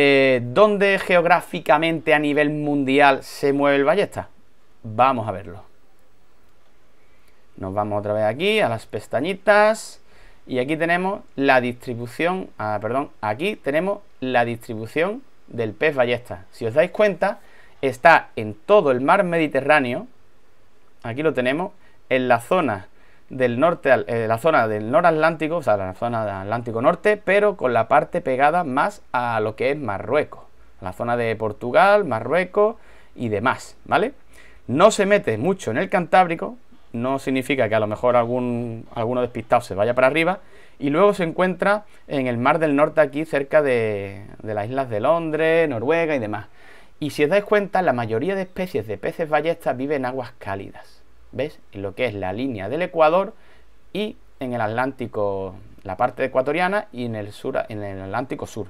Eh, ¿Dónde geográficamente a nivel mundial se mueve el ballesta? Vamos a verlo. Nos vamos otra vez aquí a las pestañitas y aquí tenemos la distribución, ah, perdón, aquí tenemos la distribución del pez ballesta. Si os dais cuenta, está en todo el mar Mediterráneo, aquí lo tenemos, en la zona del norte, eh, la zona del noratlántico, o sea, la zona del Atlántico Norte, pero con la parte pegada más a lo que es Marruecos, la zona de Portugal, Marruecos y demás, ¿vale? No se mete mucho en el Cantábrico, no significa que a lo mejor algún, alguno despistado se vaya para arriba, y luego se encuentra en el Mar del Norte aquí cerca de, de las islas de Londres, Noruega y demás. Y si os dais cuenta, la mayoría de especies de peces ballestas viven en aguas cálidas. ¿ves? En lo que es la línea del Ecuador y en el Atlántico, la parte ecuatoriana y en el, sur, en el Atlántico Sur.